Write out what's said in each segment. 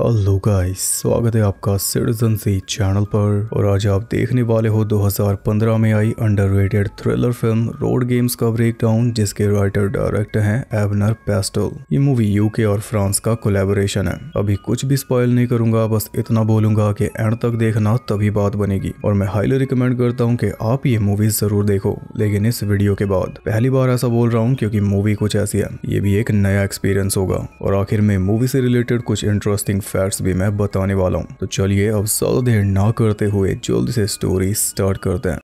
hello guys स्वागत है आपका सिटीजन सी चैनल पर और आज आप देखने वाले हो 2015 में आई underrated thriller film road games का ब्रेकडाउन जिसके राइटर डायरेक्टर हैं एबनर पेस्टल ये मूवी यूके और फ्रांस का कोलेबोरेशन है अभी कुछ भी स्पॉइल नहीं करूंगा बस इतना बोलूंगा कि एंड तक देखना तभी बात बनेगी और मैं हाईली रिकमेंड करता हूँ की आप ये मूवी जरूर देखो लेकिन इस वीडियो के बाद पहली बार ऐसा बोल रहा हूँ क्यूँकी मूवी कुछ ऐसी है ये भी एक नया एक्सपीरियंस होगा और आखिर में मूवी से रिलेटेड कुछ इंटरेस्टिंग फैक्ट्स भी मैं बताने वाला हूँ तो चलिए अब ज्यादा देर ना करते हुए जल्दी से स्टोरी स्टार्ट करते हैं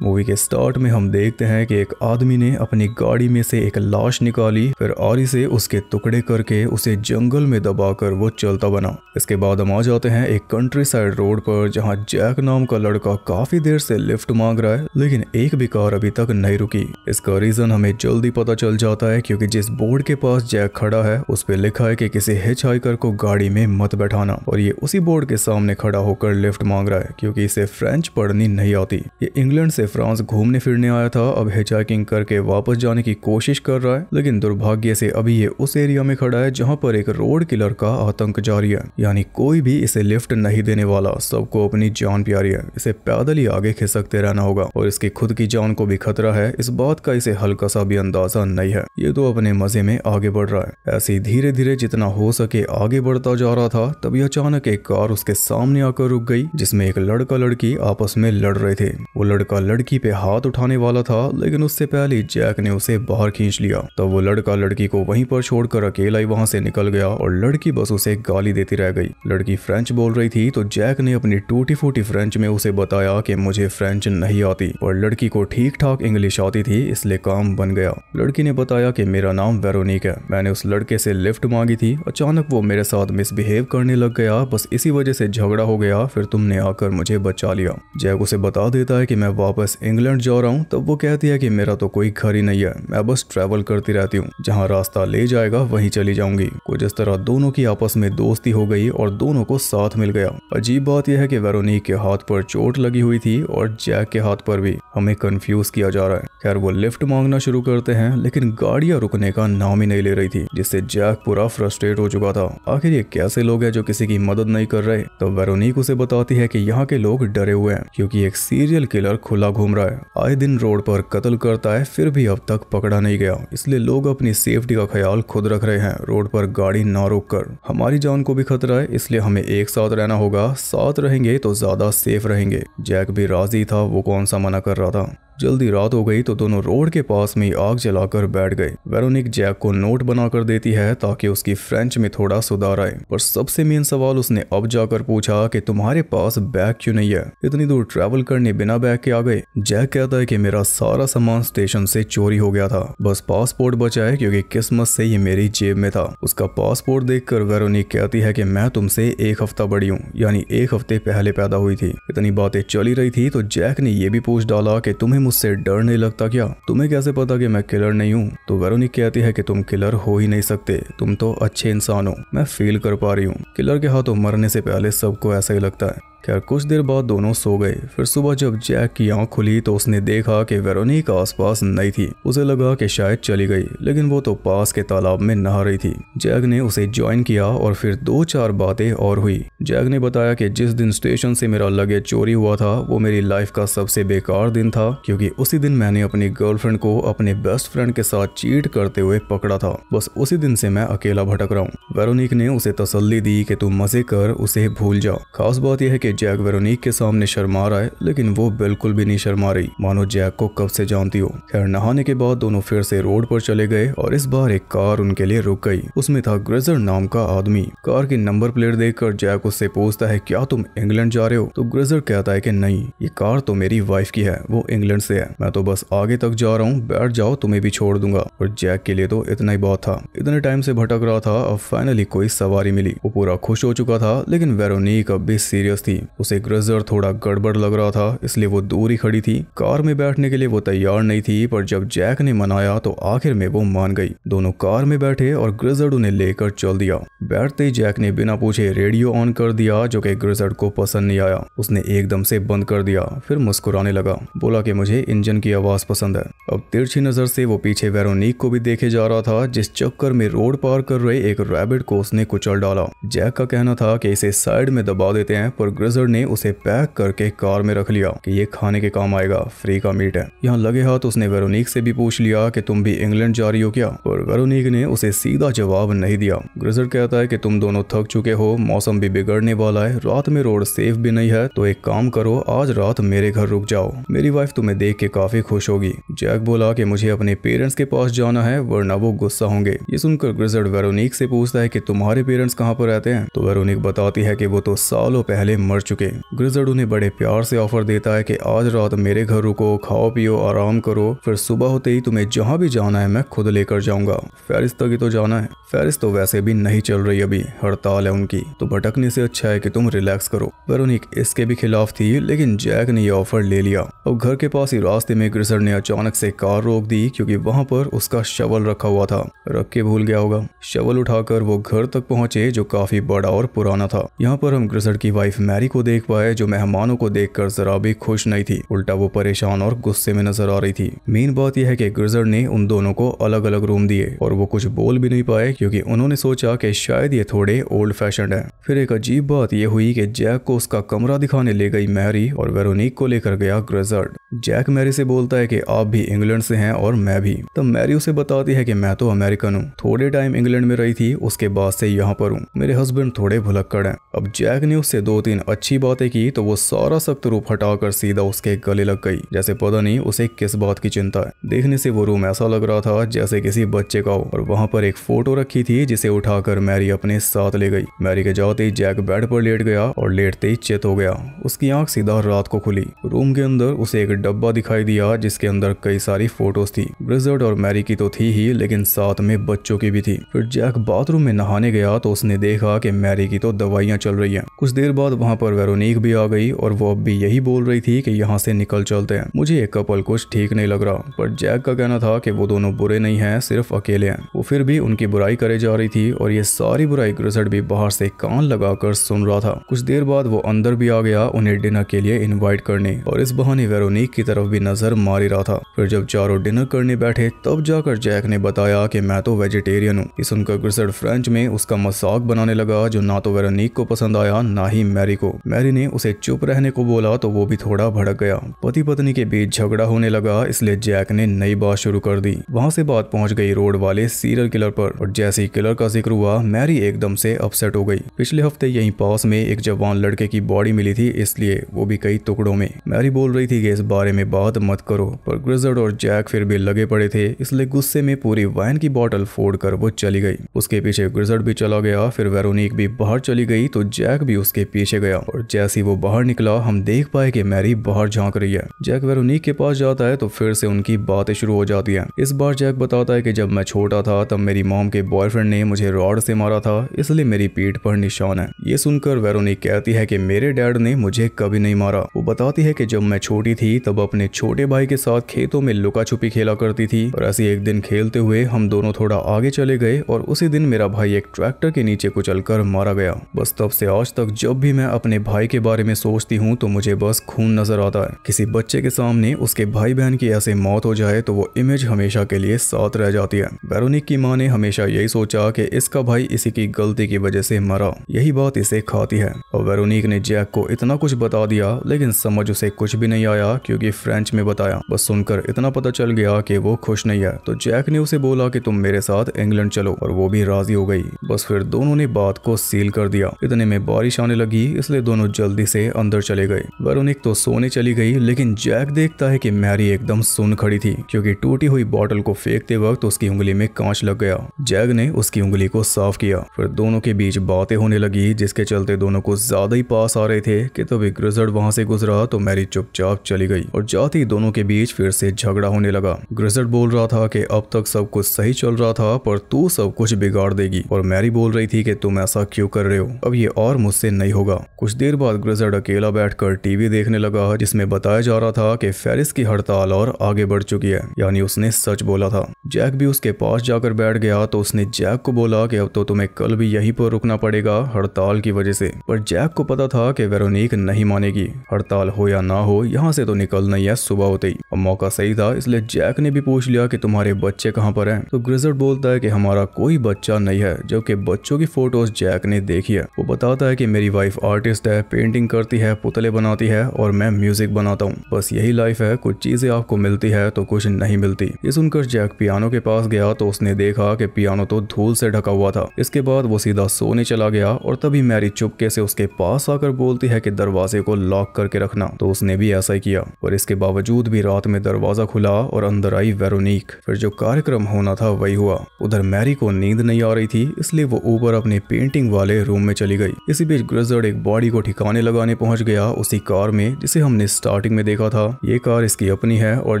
मूवी के स्टार्ट में हम देखते हैं कि एक आदमी ने अपनी गाड़ी में से एक लाश निकाली फिर आरी से उसके टुकड़े करके उसे जंगल में दबाकर वो चलता बना इसके बाद हम आ जाते हैं एक कंट्री साइड रोड पर जहाँ जैक नाम का लड़का काफी देर से लिफ्ट मांग रहा है लेकिन एक भी कार अभी तक नहीं रुकी इसका रीजन हमें जल्दी पता चल जाता है क्यूँकी जिस बोर्ड के पास जैक खड़ा है उस पर लिखा है कि किसी हिच को गाड़ी में मत बैठाना और ये उसी बोर्ड के सामने खड़ा होकर लिफ्ट मांग रहा है क्यूँकी इसे फ्रेंच पढ़नी नहीं आती ये इंग्लैंड से फ्रांस घूमने फिरने आया था अब हिचाइकिंग करके वापस जाने की कोशिश कर रहा है लेकिन दुर्भाग्य से अभी ये उस एरिया में खड़ा है जहाँ पर एक रोड किलर का आतंक जारी है यानी कोई भी इसे लिफ्ट नहीं देने वाला सबको अपनी जान प्यारी है इसे पैदल ही आगे खिसकते रहना होगा और इसकी खुद की जान को भी खतरा है इस बात का इसे हल्का सा भी अंदाजा नहीं है ये तो अपने मजे में आगे बढ़ रहा है ऐसे धीरे धीरे जितना हो सके आगे बढ़ता जा रहा था तभी अचानक एक कार उसके सामने आकर रुक गई जिसमें एक लड़का लड़की आपस में लड़ रहे थे वो लड़का लड़ लड़की पे हाथ उठाने वाला था लेकिन उससे पहले जैक ने उसे बाहर खींच लिया तब तो वो लड़का लड़की को वहीं पर छोड़कर अकेला ही वहां से निकल गया और लड़की बस उसे गाली देती रह गई लड़की फ्रेंच बोल रही थी तो जैक ने अपनी टूटी फूटी फ्रेंच में उसे बताया कि मुझे फ्रेंच नहीं आती और लड़की को ठीक ठाक इंग्लिश आती थी इसलिए काम बन गया लड़की ने बताया कि मेरा नाम वेरोनिक है मैंने उस लड़के से लिफ्ट मांगी थी अचानक वो मेरे साथ मिसबिहेव करने लग गया बस इसी वजह से झगड़ा हो गया फिर तुमने आकर मुझे बचा लिया जैक उसे बता देता है की मैं वापस वापस इंग्लैंड जा रहा हूँ तब वो कहती है कि मेरा तो कोई घर ही नहीं है मैं बस ट्रेवल करती रहती हूँ जहाँ रास्ता ले जाएगा वहीं चली जाऊंगी कुछ इस तरह दोनों की आपस में दोस्ती हो गई और दोनों को साथ मिल गया अजीब बात यह है की वेरोनिक के हाथ पर चोट लगी हुई थी और जैक के हाथ पर भी हमें कंफ्यूज किया जा रहा है खैर वो लिफ्ट मांगना शुरू करते हैं लेकिन गाड़िया रुकने का नाम ही नहीं ले रही थी जिससे जैक पूरा फ्रस्ट्रेट हो चुका था आखिर ये कैसे लोग हैं जो किसी की मदद नहीं कर रहे तो वेरोनिक उसे बताती है कि यहाँ के लोग डरे हुए हैं क्योंकि एक सीरियल किलर खुला घूम रहा है आए दिन रोड पर कत्ल करता है फिर भी अब तक पकड़ा नहीं गया इसलिए लोग अपनी सेफ्टी का ख्याल खुद रख रहे हैं रोड पर गाड़ी ना रोक कर हमारी जान को भी खतरा है इसलिए हमें एक साथ रहना होगा साथ रहेंगे तो ज्यादा सेफ रहेंगे जैक भी राजी था वो कौन सा मना कर रहा था जल्दी रात हो गई तो दोनों रोड के पास में आग जलाकर बैठ गए वेरोनिक जैक को नोट बनाकर देती है ताकि उसकी फ्रेंच में थोड़ा सुधार आए पर सबसे मेन सवाल उसने अब जाकर पूछा कि तुम्हारे पास बैग क्यों नहीं है इतनी दूर ट्रेवल करने बिना बैग के आ गए जैक कहता है की मेरा सारा सामान स्टेशन से चोरी हो गया था बस पासपोर्ट बचा है क्यूँकी किस्मत से ये मेरी जेब में था उसका पासपोर्ट कर वेरोनिक कहती है की मैं तुमसे एक हफ्ता बड़ी हूँ यानी एक हफ्ते पहले पैदा हुई थी इतनी बातें चली रही थी तो जैक ने यह भी पूछ डाला की तुम्हें मुझसे डर नहीं लगता क्या तुम्हें कैसे पता कि मैं किलर नहीं हूँ तो वेरोनिक कहती है कि तुम किलर हो ही नहीं सकते तुम तो अच्छे इंसान हो मैं फील कर पा रही हूँ किलर के हाथों मरने से पहले सबको ऐसा ही लगता है खैर कुछ देर बाद दोनों सो गए फिर सुबह जब जैक की आंख खुली तो उसने देखा कि वेरोनिका आसपास नहीं थी उसे लगा कि शायद चली गई लेकिन वो तो पास के तालाब में नहा रही थी जैक ने उसे ज्वाइन किया और फिर दो चार बातें और हुई जैक ने बताया कि जिस दिन स्टेशन से मेरा लगेज चोरी हुआ था वो मेरी लाइफ का सबसे बेकार दिन था क्योंकि उसी दिन मैंने अपनी गर्लफ्रेंड को अपने बेस्ट फ्रेंड के साथ चीट करते हुए पकड़ा था बस उसी दिन से मैं अकेला भटक रहा हूँ वेरोनिक ने उसे तसली दी कि तू मजे कर उसे भूल जा खास बात यह है कि जैक वेरोनिक के सामने शर्मा रहा है लेकिन वो बिल्कुल भी नहीं शर्मा रही मानो जैक को कब से जानती हो खैर नहाने के बाद दोनों फिर से रोड पर चले गए और इस बार एक कार उनके लिए रुक गई उसमें था ग्रेजर नाम का आदमी कार की नंबर प्लेट कर जैक उससे पूछता है क्या तुम इंग्लैंड जा रहे हो तो ग्रेजर कहता है की नहीं ये कार तो मेरी वाइफ की है वो इंग्लैंड से है मैं तो बस आगे तक जा रहा हूँ बैठ जाओ तुम्हें भी छोड़ दूंगा और जैक के लिए तो इतना ही बहुत था इतने टाइम से भटक रहा था अब फाइनली कोई सवारी मिली वो पूरा खुश हो चुका था लेकिन वेरोनिक अब भी सीरियस थी थी उसे ग्रेजर थोड़ा गड़बड़ लग रहा था इसलिए वो दूर ही खड़ी थी कार में बैठने के लिए वो तैयार नहीं थी पर जब जैक ने मनाया तो आखिर में वो मान गई दोनों कार में बैठे और ग्रेजर्ड उन्हें लेकर चल दिया बैठते ही जैक ने बिना पूछे रेडियो ऑन कर दिया जो कि ग्रेजर्ड को पसंद नहीं आया उसने एकदम से बंद कर दिया फिर मुस्कुराने लगा बोला कि मुझे इंजन की आवाज पसंद है अब तिरछी नजर से वो पीछे वेरोनिक को भी देखे जा रहा था जिस चक्कर में रोड पार कर रहे एक रैबिट को उसने कुचल डाला जैक का कहना था कि इसे साइड में दबा देते हैं पर मैनेजर ने उसे पैक करके कार में रख लिया कि ये खाने के काम आएगा फ्री का मीट है यहाँ लगे हाथ उसने वेरोनिक से भी पूछ लिया कि तुम भी इंग्लैंड जा रही हो क्या और वेरोनिक ने उसे सीधा जवाब नहीं दिया ग्रेजर कहता है कि तुम दोनों थक चुके हो मौसम भी बिगड़ने वाला है रात में रोड सेफ भी नहीं है तो एक काम करो आज रात मेरे घर रुक जाओ मेरी वाइफ तुम्हें देख के काफी खुश होगी जैक बोला की मुझे अपने पेरेंट्स के पास जाना है वरना वो गुस्सा होंगे ये सुनकर ग्रिजर्ड वेरोनिक से पूछता है की तुम्हारे पेरेंट्स कहाँ पर रहते हैं तो वेरोनिक बताती है कि वो तो सालों पहले मर मर चुके ग्रिजर्ड उन्हें बड़े प्यार से ऑफर देता है कि आज रात मेरे घर रुको खाओ पियो आराम करो फिर सुबह होते ही तुम्हें जहाँ भी जाना है मैं खुद लेकर जाऊंगा फेरिस तक ही तो जाना है फेरिस तो वैसे भी नहीं चल रही अभी हड़ताल है उनकी तो भटकने से अच्छा है कि तुम रिलैक्स करो वेरोनिक इसके भी खिलाफ थी लेकिन जैक ने यह ऑफर ले लिया और घर के पास ही रास्ते में ग्रिजर्ड ने अचानक से कार रोक दी क्योंकि वहां पर उसका शवल रखा हुआ था रख के भूल गया होगा शवल उठाकर वो घर तक पहुंचे जो काफी बड़ा और पुराना था यहाँ पर हम ग्रिजर्ड की वाइफ मैरी को देख पाए जो मेहमानों को देखकर जरा भी खुश नहीं थी उल्टा वो परेशान और गुस्से में नजर आ रही थी मेन बात यह है की ग्रिजर ने उन दोनों को अलग अलग रूम दिए और वो कुछ बोल भी नहीं पाए क्यूँकी उन्होंने सोचा की शायद ये थोड़े ओल्ड फैशन है फिर एक अजीब बात यह हुई कि जैक को उसका कमरा दिखाने ले गई मैरी और वेरोनिक को लेकर गया ग्रेजर्ड जैक मैरी से बोलता है कि आप भी इंग्लैंड से हैं और मैं भी तब मैरी उसे बताती है कि मैं तो अमेरिकन हूँ थोड़े टाइम इंग्लैंड में रही थी उसके बाद से यहाँ पर हूँ मेरे हस्बैंड थोड़े भुलक्कड़ हैं अब जैक ने उससे दो तीन अच्छी बातें की तो वो सारा सख्त रूप हटाकर सीधा उसके गले लग गई जैसे पता नहीं उसे किस बात की चिंता है देखने से वो रूम ऐसा लग रहा था जैसे किसी बच्चे का हो और वहाँ पर एक फोटो रखी थी जिसे उठाकर मैरी अपने साथ ले गई मैरी के जाते ही जैक बेड पर लेट गया और लेटते ही चेत हो गया उसकी आंख सीधा रात को खुली रूम के अंदर उसे एक डब्बा दिखाई दिया जिसके अंदर कई सारी फोटोज थी ब्रिजर्ड और मैरी की तो थी ही लेकिन साथ में बच्चों की भी थी फिर जैक बाथरूम में नहाने गया तो उसने देखा की मैरी की तो दवाइयाँ चल रही है कुछ देर बाद वहाँ पर पर वेरोनिक भी आ गई और वो अब भी यही बोल रही थी कि यहाँ से निकल चलते हैं मुझे एक कपल कुछ ठीक नहीं लग रहा पर जैक का कहना था कि वो दोनों बुरे नहीं हैं सिर्फ अकेले हैं वो फिर भी उनकी बुराई करे जा रही थी और ये सारी बुराई ग्रिजट भी बाहर से कान लगाकर सुन रहा था कुछ देर बाद वो अंदर भी आ गया उन्हें डिनर के लिए इन्वाइट करने और इस बहाने वेरोनिक की तरफ भी नजर मारी रहा था फिर जब चारों डिनर करने बैठे तब जाकर जैक ने बताया की मैं तो वेजिटेरियन हूँ सुनकर ग्रिजट फ्रेंच में उसका मसाक बनाने लगा जो ना तो वेरोनिक को पसंद आया ना ही मैरी को मैरी ने उसे चुप रहने को बोला तो वो भी थोड़ा भड़क गया पति पत्नी के बीच झगड़ा होने लगा इसलिए जैक ने नई बात शुरू कर दी वहाँ से बात पहुँच गई रोड वाले सीरियल किलर पर और जैसे ही किलर का जिक्र हुआ मैरी एकदम से अपसेट हो गई पिछले हफ्ते यही पास में एक जवान लड़के की बॉडी मिली थी इसलिए वो भी कई टुकड़ों में मैरी बोल रही थी कि इस बारे में बात मत करो पर ग्रिजर्ड और जैक फिर भी लगे पड़े थे इसलिए गुस्से में पूरी वाइन की बॉटल फोड़ कर वो चली गई उसके पीछे ग्रिजर्ड भी चला गया फिर वेरोनिक भी बाहर चली गई तो जैक भी उसके पीछे गया और जैसे ही वो बाहर निकला हम देख पाए कि मैरी बाहर झांक रही है जैक वेरोनिक के पास जाता है तो फिर से उनकी बातें शुरू हो जाती हैं इस बार जैक बताता है कि जब मैं छोटा था तब मेरी मॉम के बॉयफ्रेंड ने मुझे रॉड से मारा था इसलिए मेरी पीठ पर निशान है ये सुनकर वेरोनिक कहती है कि मेरे डैड ने मुझे कभी नहीं मारा वो बताती है कि जब मैं छोटी थी तब अपने छोटे भाई के साथ खेतों में लुका छुपी खेला करती थी और ऐसे एक दिन खेलते हुए हम दोनों थोड़ा आगे चले गए और उसी दिन मेरा भाई एक ट्रैक्टर के नीचे कुचल कर मारा गया बस तब से आज तक जब भी मैं अपने अपने भाई के बारे में सोचती हूँ तो मुझे बस खून नजर आता है किसी बच्चे के सामने उसके भाई बहन की ऐसे मौत हो जाए तो वो इमेज हमेशा के लिए साथ रह जाती है बैरोनिक की माँ ने हमेशा यही सोचा की इसका भाई इसी की गलती की वजह से मरा यही बात इसे खाती है और वेरोनिक ने जैक को इतना कुछ बता दिया लेकिन समझ उसे कुछ भी नहीं आया क्योंकि फ्रेंच में बताया बस सुनकर इतना पता चल गया कि वो खुश नहीं है तो जैक ने उसे बोला कि तुम मेरे साथ इंग्लैंड चलो और वो भी राजी हो गई बस फिर दोनों ने बात को सील कर दिया इतने में बारिश आने लगी इसलिए दोनों जल्दी से अंदर चले गए वरुणिक तो सोने चली गई लेकिन जैक देखता है कि मैरी एकदम सुन खड़ी थी क्योंकि टूटी हुई बॉटल को फेंकते वक्त उसकी उंगली में कांच लग गया जैग ने उसकी उंगली को साफ किया फिर दोनों के बीच बातें होने लगी जिसके चलते दोनों को ज्यादा ही पास आ रहे थे कि तभी तो ग्रिजर्ड वहां से गुजरा तो मैरी चुपचाप चली गई और जाते ही दोनों के बीच फिर से झगड़ा होने लगा ग्रिजर्ड बोल रहा था कि अब तक सब कुछ सही चल रहा था पर तू सब कुछ बिगाड़ देगी और मैरी बोल रही थी कि तुम ऐसा क्यों कर रहे हो अब ये और मुझसे नहीं होगा कुछ कुछ देर बाद ग्रेजेड अकेला बैठकर टीवी देखने लगा जिसमें बताया जा रहा था कि फेरिस की हड़ताल और आगे बढ़ चुकी है यानी उसने सच बोला था जैक भी उसके पास जाकर बैठ गया तो उसने जैक को बोला कि अब तो तुम्हें कल भी यहीं पर रुकना पड़ेगा हड़ताल की वजह से पर जैक को पता था कि वेरोनिक नहीं मानेगी हड़ताल हो या ना हो यहाँ से तो निकलना ही है सुबह होते ही अब मौका सही था इसलिए जैक ने भी पूछ लिया कि तुम्हारे बच्चे कहाँ पर हैं तो ग्रिजर्ड बोलता है कि हमारा कोई बच्चा नहीं है जबकि बच्चों की फोटोज जैक ने देखी है वो बताता है की मेरी वाइफ आर्टिस्ट आर्टिस्ट है पेंटिंग करती है पुतले बनाती है और मैं म्यूजिक बनाता हूँ बस यही लाइफ है कुछ चीजें आपको मिलती है तो कुछ नहीं मिलती ये सुनकर जैक पियानो के पास गया तो उसने देखा कि पियानो तो धूल से ढका हुआ था इसके बाद वो सीधा सोने चला गया और तभी मैरी चुपके से उसके पास आकर बोलती है कि दरवाजे को लॉक करके रखना तो उसने भी ऐसा ही किया और इसके बावजूद भी रात में दरवाजा खुला और अंदर आई वेरोनिक फिर जो कार्यक्रम होना था वही हुआ उधर मैरी को नींद नहीं आ रही थी इसलिए वो ऊपर अपने पेंटिंग वाले रूम में चली गई इसी बीच ग्रजर्ड एक बॉडी को ठिकाने लगाने पहुंच गया उसी कार में जिसे हमने स्टार्टिंग में देखा था ये कार इसकी अपनी है और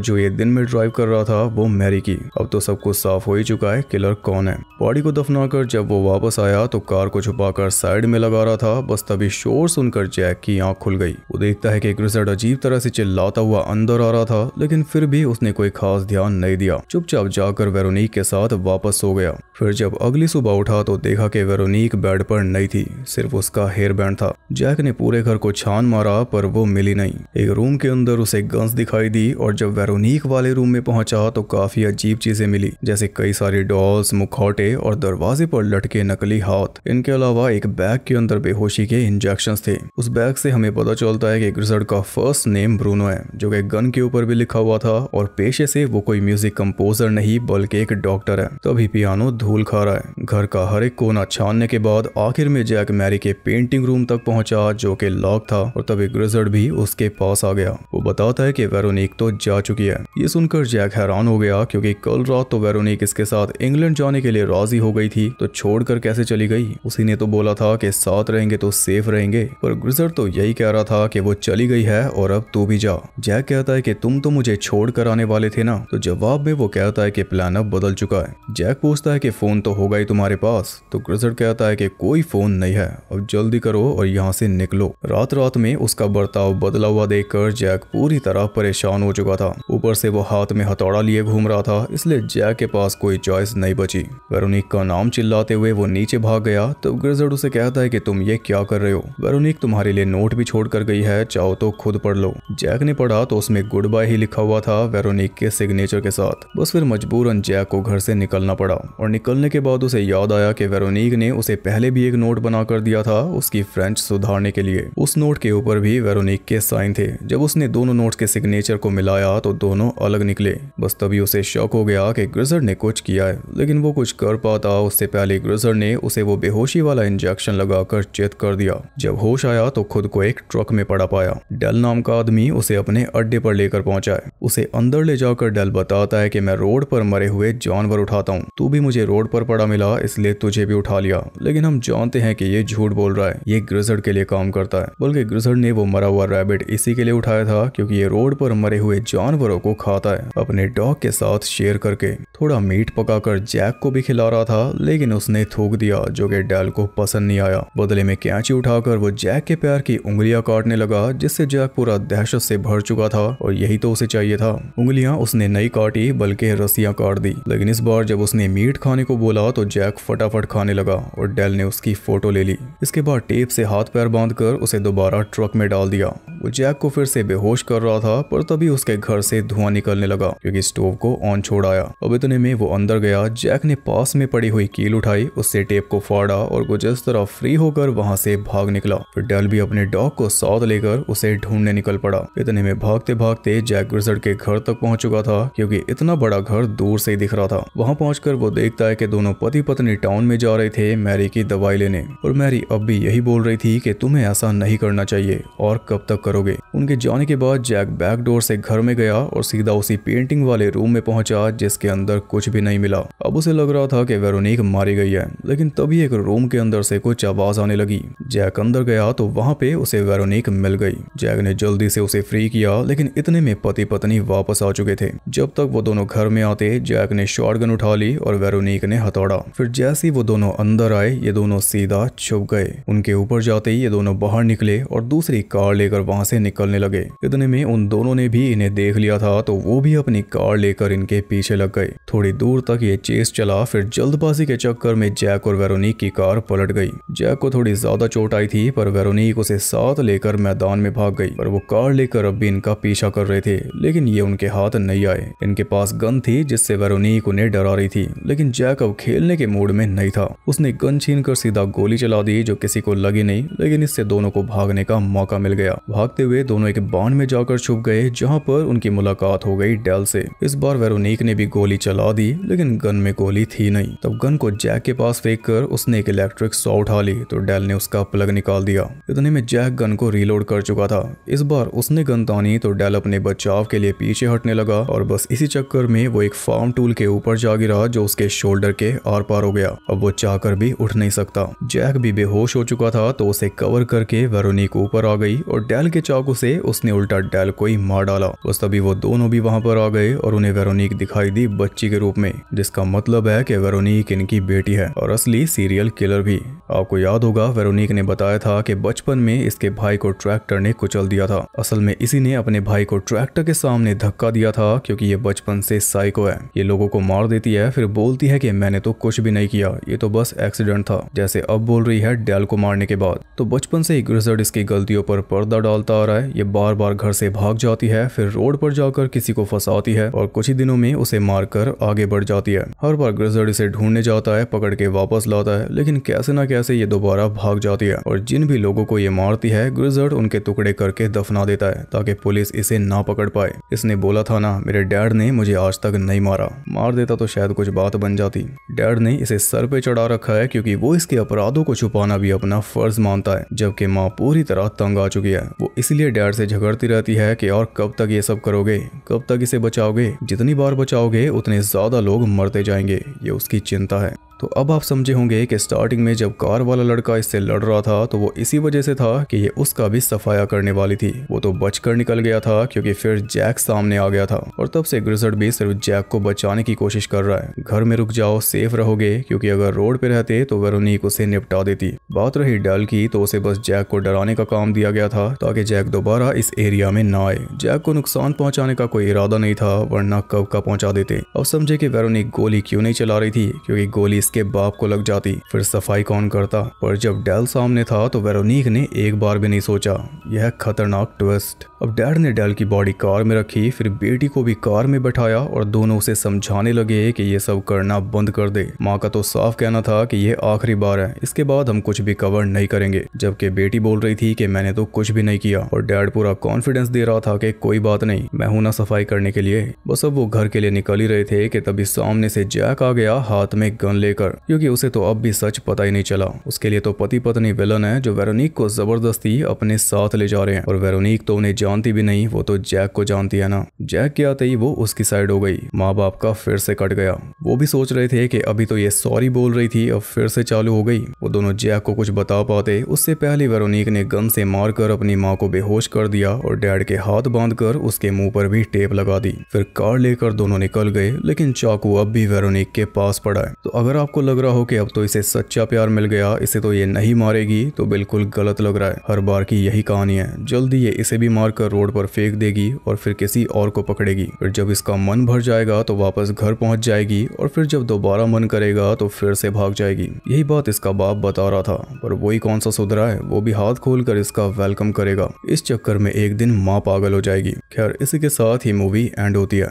जो ये दिन में ड्राइव कर रहा था वो मैरी की अब तो सब कुछ साफ हो ही चुका है किलर कौन है बॉडी को दफनाकर जब वो वापस आया तो कार को छुपा साइड में लगा रहा था बस तभी शोर सुनकर जैक की आँख खुल गई वो देखता है की ग्रिजर्ड अजीब तरह से चिल्लाता हुआ अंदर आ रहा था लेकिन फिर भी उसने कोई खास ध्यान नहीं दिया चुपचाप जाकर वेरोनिक के साथ वापस सो गया फिर जब अगली सुबह उठा तो देखा कि वेरोनिक बेड पर नहीं थी सिर्फ उसका हेयर बैंड था जैक ने पूरे घर को छान मारा पर वो मिली नहीं एक रूम के अंदर उसे गंस दिखाई दी और जब वेरोनिक वाले रूम में पहुंचा तो काफी अजीब चीजें मिली जैसे कई सारे डॉल्स मुखौटे और दरवाजे पर लटके नकली हाथ इनके अलावा एक बैग के अंदर बेहोशी के इंजेक्शन थे उस बैग से हमें पता चलता है कि ग्रिजर्ड का फर्स्ट नेम ब्रूनो है जो कि गन के ऊपर भी लिखा हुआ था और पेशे से वो कोई म्यूजिक कंपोजर नहीं बल्कि एक डॉक्टर है तभी पियानो धूल खा रहा है घर का हर एक कोना छानने के बाद आखिर में जैक मैरी के पेंटिंग रूम तक पहुंचा पहुंचा जो कि लॉक था और तभी ग्रिजर्ड भी उसके पास आ गया वो बताता है कि वेरोनिक तो जा चुकी है ये सुनकर जैक हैरान हो गया क्योंकि कल रात तो वेरोनिक इसके साथ इंग्लैंड जाने के लिए राजी हो गई थी तो छोड़कर कैसे चली गई उसी ने तो बोला था कि साथ रहेंगे तो सेफ रहेंगे पर ग्रिजर्ड तो यही कह रहा था कि वो चली गई है और अब तू भी जा जैक कहता है कि तुम तो मुझे छोड़ कर आने वाले थे ना तो जवाब में वो कहता है कि प्लान अब बदल चुका है जैक पूछता है कि फोन तो होगा ही तुम्हारे पास तो ग्रिजर्ड कहता है कि कोई फोन नहीं है अब जल्दी करो और यहाँ यहाँ से निकलो रात रात में उसका बर्ताव बदला हुआ देखकर जैक पूरी तरह परेशान हो चुका था ऊपर से वो हाथ में हथौड़ा लिए घूम रहा था इसलिए जैक के पास कोई चॉइस नहीं बची वेरोनिक का नाम चिल्लाते हुए वो नीचे भाग गया तो ग्रिजर्ड उसे कहता है की तुम ये क्या कर रहे हो वेरोनिक तुम्हारे लिए नोट भी छोड़ कर गई है चाहो तो खुद पढ़ लो जैक ने पढ़ा तो उसमें गुड बाय ही लिखा हुआ था वेरोनिक के सिग्नेचर के साथ बस फिर मजबूरन जैक को घर से निकलना पड़ा और निकलने के बाद उसे याद आया कि वेरोनिक ने उसे पहले भी एक नोट बनाकर दिया था उसकी फ्रेंच सुध सुधारने के लिए उस नोट के ऊपर भी वेरोनिक के साइन थे जब उसने दोनों नोट के सिग्नेचर को मिलाया तो दोनों अलग निकले बस तभी उसे शौक हो गया कि ग्रिजर ने कुछ किया है लेकिन वो कुछ कर पाता उससे पहले ग्रिजर ने उसे वो बेहोशी वाला इंजेक्शन लगाकर चेत कर दिया जब होश आया तो खुद को एक ट्रक में पड़ा पाया डेल नाम का आदमी उसे अपने अड्डे पर लेकर पहुंचा है उसे अंदर ले जाकर डेल बताता है कि मैं रोड पर मरे हुए जानवर उठाता हूँ तू भी मुझे रोड पर पड़ा मिला इसलिए तुझे भी उठा लिया लेकिन हम जानते हैं कि ये झूठ बोल रहा है ये ग्रिजर्ड के के लिए काम करता है बल्कि ग्रिजर्ड ने वो मरा हुआ रैबिट इसी के लिए उठाया था क्योंकि ये रोड पर मरे हुए जानवरों को खाता है अपने डॉग के साथ शेयर करके थोड़ा मीट पकाकर जैक को भी खिला रहा था लेकिन उसने थूक दिया जो कि डैल को पसंद नहीं आया बदले में कैंची उठाकर वो जैक के पैर की उंगलियां काटने लगा जिससे जैक पूरा दहशत से भर चुका था और यही तो उसे चाहिए था उंगलियां उसने नहीं काटी बल्कि रस्सियां काट दी लेकिन इस बार जब उसने मीट खाने को बोला तो जैक फटाफट खाने लगा और डैल ने उसकी फोटो ले ली इसके बाद टेप से हाथ कर बांध कर उसे दोबारा ट्रक में डाल दिया वो जैक को फिर से बेहोश कर रहा था पर तभी उसके घर से धुआं निकलने लगा क्योंकि स्टोव को ऑन छोड़ाया अब इतने में वो अंदर गया जैक ने पास में पड़ी हुई कील उठाई उससे टेप को फाड़ा और गुजस तरह फ्री होकर वहां से भाग निकला फिर डेल भी अपने डॉग को साथ लेकर उसे ढूंढने निकल पड़ा इतने में भागते भागते जैक ग्रिजर्ड के घर तक पहुंच चुका था क्योंकि इतना बड़ा घर दूर से ही दिख रहा था वहां पहुंचकर वो देखता है कि दोनों पति पत्नी टाउन में जा रहे थे मैरी की दवाई लेने और मैरी अब भी यही बोल रही थी कि कि तुम्हें ऐसा नहीं करना चाहिए और कब तक करोगे उनके जाने के बाद जैक बैकडोर से घर में गया और सीधा उसी पेंटिंग वाले रूम में पहुंचा जिसके अंदर कुछ भी नहीं मिला अब उसे लग रहा था कि वेरोनिक मारी गई है लेकिन तभी एक रूम के अंदर से कुछ आवाज आने लगी जैक अंदर गया तो वहां पे उसे वेरोनिक मिल गई जैक ने जल्दी से उसे फ्री किया लेकिन इतने में पति पत्नी वापस आ चुके थे जब तक वो दोनों घर में आते जैक ने गन उठा ली और वेरोनिक ने हथौड़ा फिर जैसे ही वो दोनों अंदर आए ये दोनों सीधा छुप गए उनके ऊपर जाते ही ये दोनों बाहर निकले और दूसरी कार लेकर वहां से निकलने लगे इतने में उन दोनों ने भी इन्हें देख लिया था तो वो भी अपनी कार लेकर इनके पीछे लग गए थोड़ी दूर तक ये चेस चला फिर जल्दबाजी के चक्कर में जैक और वेरोनिक की कार पलट गई जैक को थोड़ी ज्यादा चोट आई थी पर वेरोनिक उसे साथ लेकर मैदान में भाग गई पर वो कार लेकर अब भी इनका पीछा कर रहे थे लेकिन ये उनके हाथ नहीं आए इनके पास गन थी जिससे वेरोनिक उन्हें डरा रही थी लेकिन जैक अब खेलने के मूड में नहीं था उसने गन छीन कर सीधा गोली चला दी जो किसी को लगी नहीं लेकिन इससे दोनों को भागने का मौका मिल गया भागते हुए दोनों एक बांध में जाकर छुप गए जहाँ पर उनकी मुलाकात हो गई डेल से इस बार वेरोनिक ने भी गोली चला दी लेकिन गन में गोली थी नहीं तब गन को जैक के पास फेंक कर उसने एक इलेक्ट्रिक सौ उठा ली तो डेल ने उसका प्लग निकाल दिया इतने में जैक गन को रीलोड कर चुका था इस बार उसने गन तानी तो डेल अपने बचाव के लिए पीछे हटने लगा और बस इसी चक्कर में वो एक फार्म टूल के ऊपर जा गिरा जो उसके शोल्डर के आर पार हो गया अब वो चाहकर भी उठ नहीं सकता जैक भी बेहोश हो चुका था तो उसे कवर करके वेरोनिक ऊपर आ गई और डैल के चाकू से उसने उल्टा डैल को ही मार डाला बस तभी वो दोनों भी वहां पर आ गए और उन्हें वेरोनिक दिखाई दी बच्ची के रूप में जिसका मतलब है कि वेरोनिक इनकी बेटी है और असली सीरियल किलर भी आपको याद होगा वेरोनिक ने बताया था कि बचपन में इसके भाई को ट्रैक्टर ने कुचल दिया था असल में इसी ने अपने भाई को ट्रैक्टर के सामने धक्का दिया था क्योंकि ये बचपन से साइको है ये लोगों को मार देती है फिर बोलती है कि मैंने तो कुछ भी नहीं किया ये तो बस एक्सीडेंट था जैसे अब बोल रही है डैल को मारने के बाद तो बचपन से ही ग्रिजर्ड इसकी गलतियों पर पर्दा डालता आ रहा है ये बार बार घर से भाग जाती है फिर रोड पर जाकर किसी को फंसाती है और कुछ ही दिनों में उसे मारकर आगे बढ़ जाती है हर बार ग्रिजर्ड इसे ढूंढने जाता है पकड़ के वापस लाता है लेकिन कैसे ना कैसे ये दोबारा भाग जाती है और जिन भी लोगों को ये मारती है ग्रिजर्ड उनके टुकड़े करके दफना देता है ताकि पुलिस इसे ना पकड़ पाए इसने बोला था ना मेरे डैड ने मुझे आज तक नहीं मारा मार देता तो शायद कुछ बात बन जाती डैड ने इसे सर पे चढ़ा रखा है क्योंकि वो इसके अपराधों को छुपाना भी अपना फर्ज मानता होता है जबकि माँ पूरी तरह तंग आ चुकी है वो इसलिए डैड से झगड़ती रहती है कि और कब तक ये सब करोगे कब तक इसे बचाओगे जितनी बार बचाओगे उतने ज्यादा लोग मरते जाएंगे ये उसकी चिंता है तो अब आप समझे होंगे कि स्टार्टिंग में जब कार वाला लड़का इससे लड़ रहा था तो वो इसी वजह से था कि ये उसका भी सफाया करने वाली थी वो तो बचकर निकल गया था क्योंकि फिर जैक सामने आ गया था और तब से ग्रिजर्ड भी सिर्फ जैक को बचाने की कोशिश कर रहा है घर में रुक जाओ सेफ रहोगे क्योंकि अगर रोड पे रहते तो वेरोनिक उसे निपटा देती बात रही डल की तो उसे बस जैक को डराने का काम दिया गया था ताकि जैक दोबारा इस एरिया में न आए जैक को नुकसान पहुंचाने का कोई इरादा नहीं था वरना कब का पहुंचा देते अब समझे की वेरोनिक गोली क्यों नहीं चला रही थी क्योंकि गोली इसके बाप को लग जाती फिर सफाई कौन करता पर जब डैल सामने था तो वेरोनिक ने एक बार भी नहीं सोचा यह खतरनाक ट्विस्ट अब डैड ने डेल की बॉडी कार में रखी फिर बेटी को भी कार में बैठाया और दोनों उसे समझाने लगे कि ये सब करना बंद कर दे माँ का तो साफ कहना था कि ये आखिरी बार है इसके बाद हम कुछ भी कवर नहीं करेंगे जबकि बेटी बोल रही थी कि मैंने तो कुछ भी नहीं किया और डैड पूरा कॉन्फिडेंस दे रहा था कि कोई बात नहीं मैं हूं ना सफाई करने के लिए बस अब वो घर के लिए निकल ही रहे थे कि तभी सामने से जैक आ गया हाथ में गन लेकर लेकर क्योंकि उसे तो अब भी सच पता ही नहीं चला उसके लिए तो पति पत्नी विलन है जो वेरोनिक को जबरदस्ती अपने साथ ले जा रहे हैं और वेरोनिक तो उन्हें जानती भी नहीं वो तो जैक को जानती है ना जैक के आते ही वो उसकी साइड हो गई माँ बाप का फिर से कट गया वो भी सोच रहे थे की अभी तो ये सॉरी बोल रही थी अब फिर से चालू हो गई वो दोनों जैक को कुछ बता पाते उससे पहले वेरोनिक ने गन से मारकर अपनी माँ को बेहोश कर दिया और डैड के हाथ बांधकर उसके मुंह पर भी टेप लगा दी फिर कार लेकर दोनों निकल गए लेकिन चाकू अब भी वेरोनिक के पास पड़ा है तो अगर आप आपको लग रहा हो कि अब तो इसे सच्चा प्यार मिल गया इसे तो ये नहीं मारेगी तो बिल्कुल गलत लग रहा है हर बार की यही कहानी है जल्दी ये इसे भी मारकर रोड पर फेंक देगी और फिर किसी और को पकड़ेगी फिर जब इसका मन भर जाएगा तो वापस घर पहुंच जाएगी और फिर जब दोबारा मन करेगा तो फिर से भाग जाएगी यही बात इसका बाप बता रहा था पर वही कौन सा सुधरा है वो भी हाथ खोल कर इसका वेलकम करेगा इस चक्कर में एक दिन माँ पागल हो जाएगी खैर इसी के साथ ही मूवी एंड होती है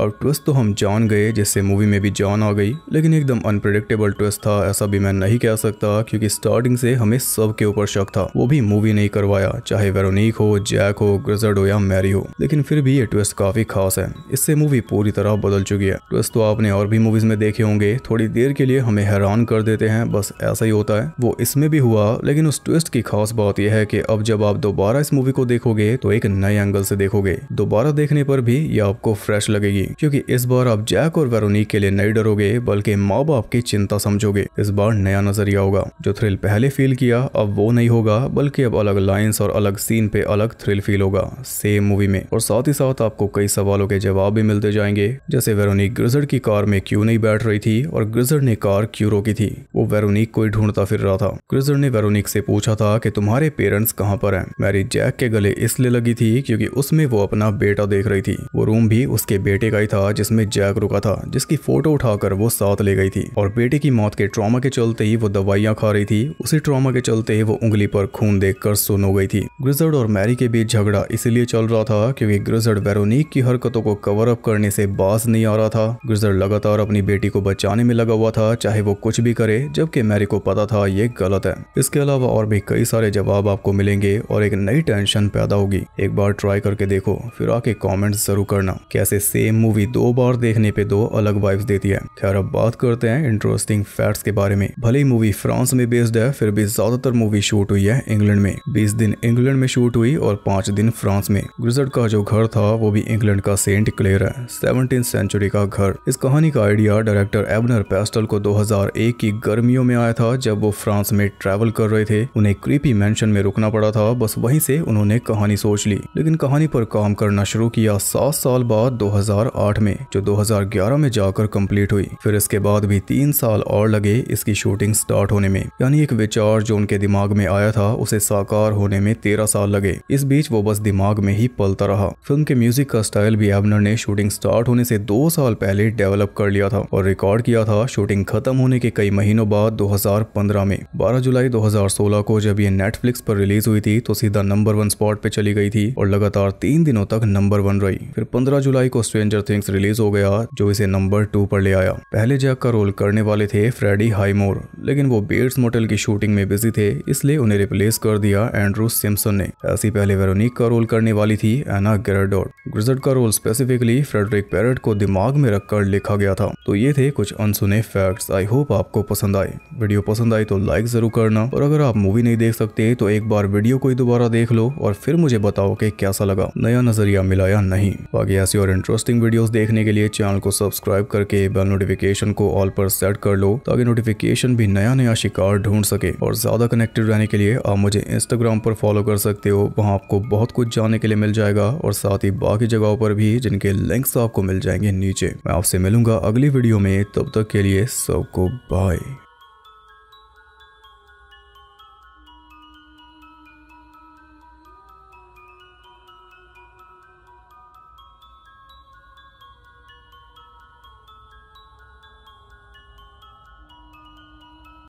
और ट्विस्ट तो हम जान गए जिससे मूवी में भी जान आ गई लेकिन एकदम अनप्रडिक्टेबल ट्विस्ट था ऐसा भी मैं नहीं कह सकता क्योंकि स्टार्टिंग से हमें सब के ऊपर शक था वो भी मूवी नहीं करवाया चाहे वेरोनिक हो जैक हो ग्रिजर्ड हो या मैरी हो लेकिन फिर भी ये ट्विस्ट काफी खास है इससे मूवी पूरी तरह बदल चुकी है ट्विस्ट तो आपने और भी मूवीज में देखे होंगे थोड़ी देर के लिए हमें हैरान कर देते हैं बस ऐसा ही होता है वो इसमें भी हुआ लेकिन उस ट्विस्ट की खास बात यह है की अब जब आप दोबारा इस मूवी को देखोगे तो एक नए एंगल से देखोगे दोबारा देखने पर भी ये आपको फ्रेश लगेगी होगी क्योंकि इस बार आप जैक और वेरोनिक के लिए नहीं डरोगे बल्कि माँ बाप की चिंता समझोगे इस बार नया नजरिया होगा जो थ्रिल पहले फील किया अब वो नहीं होगा बल्कि अब अलग लाइन्स और अलग सीन पे अलग थ्रिल फील होगा सेम मूवी में और साथ ही साथ आपको कई सवालों के जवाब भी मिलते जाएंगे जैसे वेरोनिक ग्रिजर्ड की कार में क्यूँ नहीं बैठ रही थी और ग्रिजर्ड ने कार क्यूँ रोकी थी वो वेरोनिक को ढूंढता फिर रहा था ग्रिजर्ड ने वेरोनिक से पूछा था की तुम्हारे पेरेंट्स कहाँ पर है मैरी जैक के गले इसलिए लगी थी क्योंकि उसमें वो अपना बेटा देख रही थी वो रूम भी उसके बेटे गई था जिसमें जैक रुका था जिसकी फोटो उठाकर वो साथ ले गई थी और बेटे की मौत के ट्रॉमा के चलते ही वो दवाइयां खा रही थी उसी ट्रॉमा के चलते ही वो उंगली पर खून कर सुन हो गई थी ग्रिजर्ड और मैरी के बीच झगड़ा इसलिए चल रहा था क्योंकि ग्रिजर्ड वेरोनिक की हरकतों को कवर अप करने से बाज नहीं आ रहा था ग्रिजर्ड लगातार अपनी बेटी को बचाने में लगा हुआ था चाहे वो कुछ भी करे जबकि मैरी को पता था ये गलत है इसके अलावा और भी कई सारे जवाब आपको मिलेंगे और एक नई टेंशन पैदा होगी एक बार ट्राई करके देखो फिर आके कॉमेंट जरूर करना कैसे सेम मूवी दो बार देखने पे दो अलग वाइब्स देती है खैर अब बात करते हैं इंटरेस्टिंग फैक्ट्स के बारे में भले ही मूवी फ्रांस में बेस्ड है फिर भी ज्यादातर मूवी शूट हुई है इंग्लैंड में बीस दिन इंग्लैंड में शूट हुई और पांच दिन फ्रांस में ग्रिजर्ड का जो घर था वो भी इंग्लैंड का सेंट क्लेयर है सेवनटीन सेंचुरी का घर इस कहानी का आइडिया डायरेक्टर एबनर पेस्टल को दो की गर्मियों में आया था जब वो फ्रांस में ट्रेवल कर रहे थे उन्हें क्रीपी मैंशन में रुकना पड़ा था बस वहीं से उन्होंने कहानी सोच ली लेकिन कहानी पर काम करना शुरू किया सात साल बाद 2008 में जो 2011 में जाकर कंप्लीट हुई फिर इसके बाद भी तीन साल और लगे इसकी शूटिंग स्टार्ट होने में यानी एक विचार जो उनके दिमाग में आया था उसे साकार होने में तेरह साल लगे इस बीच वो बस दिमाग में ही पलता रहा फिल्म के म्यूजिक का स्टाइल भी एबनर ने शूटिंग स्टार्ट होने से दो साल पहले डेवलप कर लिया था और रिकॉर्ड किया था शूटिंग खत्म होने के कई महीनों बाद 2015 में 12 जुलाई 2016 को जब ये नेटफ्लिक्स पर रिलीज हुई थी तो सीधा नंबर वन स्पॉट पे चली गई थी और लगातार तीन दिनों तक नंबर वन रही फिर 15 जुलाई को स्ट्रेंजर थिंग्स रिलीज हो गया जो इसे नंबर टू पर ले आया पहले जैक का रोल करने वाले थे फ्रेडी हाईमोर लेकिन वो बेट्स मोटल की शूटिंग में बिजी थे इसलिए उन्हें रिप्लेस कर दिया एंड्रू सिम्सन ने ऐसी पहले वेरोनिक का रोल करने वाली थी एना गेराडोट ग्रिजर्ड का रोल स्पेसिफिकली फ्रेडरिक पैरट को दिमाग में रखकर लिखा गया था तो ये थे कुछ अनसुने फैक्ट्स आई होप आपको पसंद आए वीडियो पसंद आई तो लाइक जरूर करना और अगर आप मूवी नहीं देख सकते तो एक बार वीडियो को ही दोबारा देख लो और फिर मुझे बताओ कि कैसा लगा नया नजरिया मिला या नहीं बाकी ऐसी और इंटरेस्टिंग वीडियो वीडियोस देखने के लिए चैनल को सब्सक्राइब करके बेल नोटिफिकेशन को ऑल पर सेट कर लो ताकि नोटिफिकेशन भी नया नया शिकार ढूंढ सके और ज्यादा कनेक्टेड रहने के लिए आप मुझे इंस्टाग्राम पर फॉलो कर सकते हो वहाँ आपको बहुत कुछ जानने के लिए मिल जाएगा और साथ ही बाकी जगहों पर भी जिनके लिंक्स आपको मिल जाएंगे नीचे मैं आपसे मिलूंगा अगली वीडियो में तब तक के लिए सबको बाय